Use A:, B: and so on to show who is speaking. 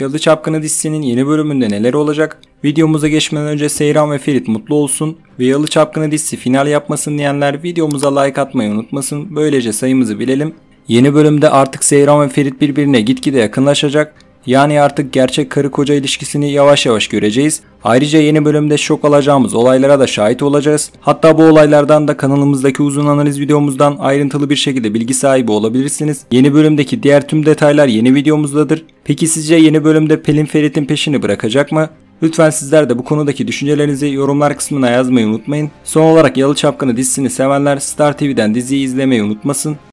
A: Yalı Çapkını dizisinin yeni bölümünde neler olacak? Videomuza geçmeden önce Seyran ve Ferit mutlu olsun ve Yalı Çapkını dizisi final yapmasın diyenler videomuza like atmayı unutmasın. Böylece sayımızı bilelim. Yeni bölümde artık Seyran ve Ferit birbirine gitgide yakınlaşacak yani artık gerçek karı koca ilişkisini yavaş yavaş göreceğiz. Ayrıca yeni bölümde şok alacağımız olaylara da şahit olacağız. Hatta bu olaylardan da kanalımızdaki uzun analiz videomuzdan ayrıntılı bir şekilde bilgi sahibi olabilirsiniz. Yeni bölümdeki diğer tüm detaylar yeni videomuzdadır. Peki sizce yeni bölümde Pelin Ferit'in peşini bırakacak mı? Lütfen sizler de bu konudaki düşüncelerinizi yorumlar kısmına yazmayı unutmayın. Son olarak Yalı Çapkını dizisini sevenler Star TV'den diziyi izlemeyi unutmasın.